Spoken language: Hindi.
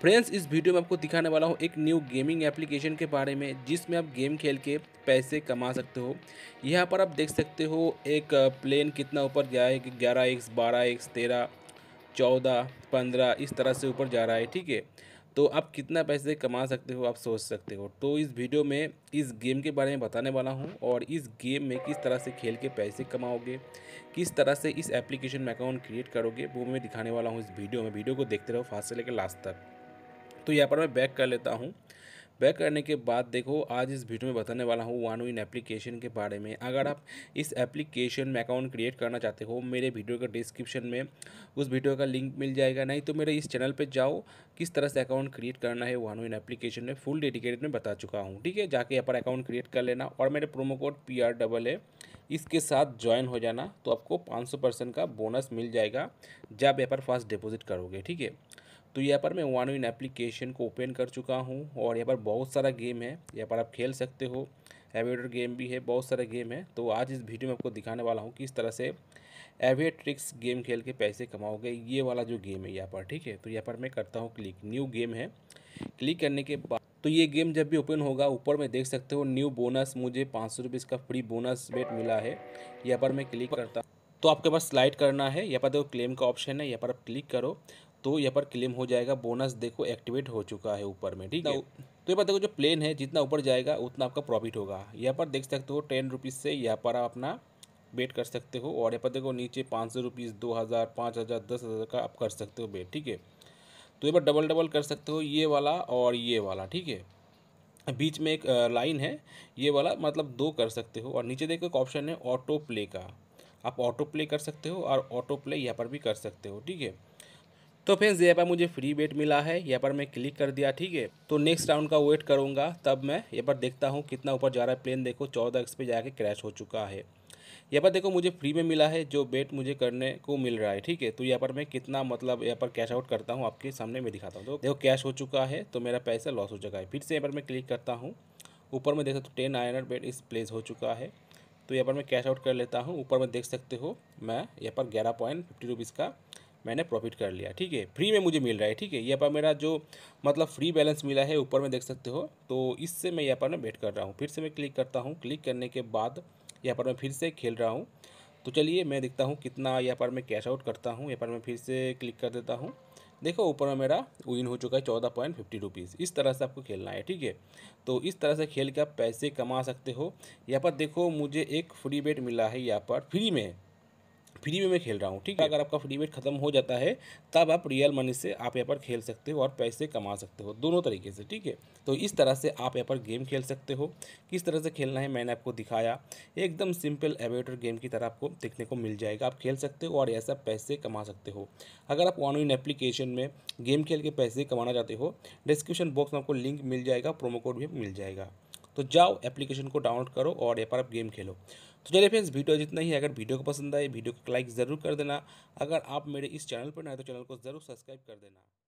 फ्रेंड्स इस वीडियो में आपको दिखाने वाला हूँ एक न्यू गेमिंग एप्लीकेशन के बारे में जिसमें आप गेम खेल के पैसे कमा सकते हो यहाँ पर आप देख सकते हो एक प्लेन कितना ऊपर गया है कि ग्यारह एक्स बारह एक्स तेरह चौदह पंद्रह इस तरह से ऊपर जा रहा है ठीक है तो आप कितना पैसे कमा सकते हो आप सोच सकते हो तो इस वीडियो में इस गेम के बारे में बताने वाला हूं और इस गेम में किस तरह से खेल के पैसे कमाओगे किस तरह से इस एप्लीकेशन में अकाउंट क्रिएट करोगे वो मैं दिखाने वाला हूं इस वीडियो में वीडियो को देखते रहो फास्ट से लेकर लास्ट तक तो यहाँ पर मैं बैक कर लेता हूँ बैक करने के बाद देखो आज इस वीडियो में बताने वाला हूँ वन विन एप्लीकेशन के बारे में अगर आप इस एप्लीकेशन में अकाउंट क्रिएट करना चाहते हो मेरे वीडियो के डिस्क्रिप्शन में उस वीडियो का लिंक मिल जाएगा नहीं तो मेरे इस चैनल पर जाओ किस तरह से अकाउंट क्रिएट करना है वन विन एप्लीकेशन में फुल डेडिकेटेड में बता चुका हूँ ठीक है जाके यहाँ पर अकाउंट क्रिएट कर लेना और मेरे promo code P R double A इसके साथ ज्वाइन हो जाना तो आपको पाँच सौ परसेंट का बोनस मिल जाएगा जब यहाँ पर फर्स्ट डिपोजिट करोगे ठीक है तो यहाँ पर मैं वन विन एप्लीकेशन को ओपन कर चुका हूँ और यहाँ पर बहुत सारा गेम है यहाँ पर आप खेल सकते हो एविएटर गेम भी है बहुत सारा गेम है तो आज इस वीडियो में आपको दिखाने वाला हूँ कि इस तरह से ट्रिक्स गेम खेल के पैसे कमाओगे ये वाला जो गेम है यहाँ पर ठीक है तो यहाँ पर मैं करता हूँ क्लिक न्यू गेम है क्लिक करने के बाद तो ये गेम जब भी ओपन होगा ऊपर में देख सकते हो न्यू बोनस मुझे पाँच सौ इसका फ्री बोनस बेट मिला है यहाँ पर मैं क्लिक करता तो आपके पास स्लाइड करना है यहाँ पर देखो क्लेम का ऑप्शन है यहाँ पर आप क्लिक करो तो यहाँ पर क्लेम हो जाएगा बोनस देखो एक्टिवेट हो चुका है ऊपर में ठीक है तो ये पर देखो जो प्लेन है जितना ऊपर जाएगा उतना आपका प्रॉफिट होगा यहाँ पर देख सकते हो टेन रुपीज़ से यहाँ पर आप अपना बेट कर सकते हो और यहाँ पर देखो नीचे पाँच सौ रुपीज़ दो हज़ार पाँच हज़ार दस हज़ार का आप कर सकते हो बेट ठीक है तो ये पर डबल डबल कर सकते हो ये वाला और ये वाला ठीक है बीच में एक लाइन है ये वाला मतलब दो कर सकते हो और नीचे देखो एक ऑप्शन है ऑटो प्ले का आप ऑटो प्ले कर सकते हो और ऑटो प्ले यहाँ पर भी कर सकते हो ठीक है तो फ्रेंड्स यहाँ पर मुझे फ्री बेट मिला है यहाँ पर मैं क्लिक कर दिया ठीक है तो नेक्स्ट राउंड का वेट करूँगा तब मैं यहाँ पर देखता हूँ कितना ऊपर जा रहा है प्लेन देखो चौदह एक्स पे जाके क्रैश हो चुका है यहाँ पर देखो मुझे फ्री में मिला है जो बेट मुझे करने को मिल रहा है ठीक है तो यहाँ पर मैं कितना मतलब यहाँ पर कैश आउट करता हूँ आपके सामने मैं दिखाता हूँ तो देखो कैश हो चुका है तो मेरा पैसा लॉस हो चुका है फिर से यहाँ पर मैं क्लिक करता हूँ ऊपर में देख सकते हो टेन आयनर बेट इस प्लेस हो चुका है तो यहाँ पर मैं कैश आउट कर लेता हूँ ऊपर में देख सकते हो मैं यहाँ पर ग्यारह पॉइंट फिफ्टी रुपीज़ का मैंने प्रॉफिट कर लिया ठीक है फ्री में मुझे मिल रहा है ठीक है यहाँ पर मेरा जो मतलब फ्री बैलेंस मिला है ऊपर में देख सकते हो तो इससे मैं यहाँ पर मैं वेट कर रहा हूँ फिर से मैं क्लिक करता हूँ क्लिक करने के बाद यहाँ पर मैं फिर से खेल रहा हूँ तो चलिए मैं देखता हूँ कितना यहाँ पर मैं कैश आउट करता हूँ यहाँ पर मैं फिर से क्लिक कर देता हूँ देखो ऊपर में मेरा विन हो चुका है चौदह पॉइंट फिफ्टी रुपीज़ इस तरह से आपको खेलना है ठीक है तो इस तरह से खेल के आप पैसे कमा सकते हो यहाँ पर देखो मुझे एक फ्री बेट मिला है यहाँ पर फ्री में फ्री में मैं खेल रहा हूँ ठीक है अगर आपका फ्री बेट खत्म हो जाता है तब आप रियल मनी से आप यहाँ पर खेल सकते हो और पैसे कमा सकते हो दोनों तरीके से ठीक है तो इस तरह से आप यहाँ पर गेम खेल सकते हो किस तरह से खेलना है मैंने आपको दिखाया एकदम सिंपल एवेटर गेम की तरह आपको देखने को मिल जाएगा आप खेल सकते हो और ऐसा पैसे कमा सकते हो अगर आप ऑनलाइन एप्लीकेशन में गेम खेल के पैसे कमाना चाहते हो डिस्क्रिप्शन बॉक्स में आपको लिंक मिल जाएगा प्रोमो कोड भी मिल जाएगा तो जाओ एप्लीकेशन को डाउनलोड करो और यहाँ पर आप गेम खेलो तो चलिए फ्रेंड्स वीडियो जितना ही अगर वीडियो को पसंद आए वीडियो को लाइक ज़रूर कर देना अगर आप मेरे इस चैनल पर ना तो चैनल को ज़रूर सब्सक्राइब कर देना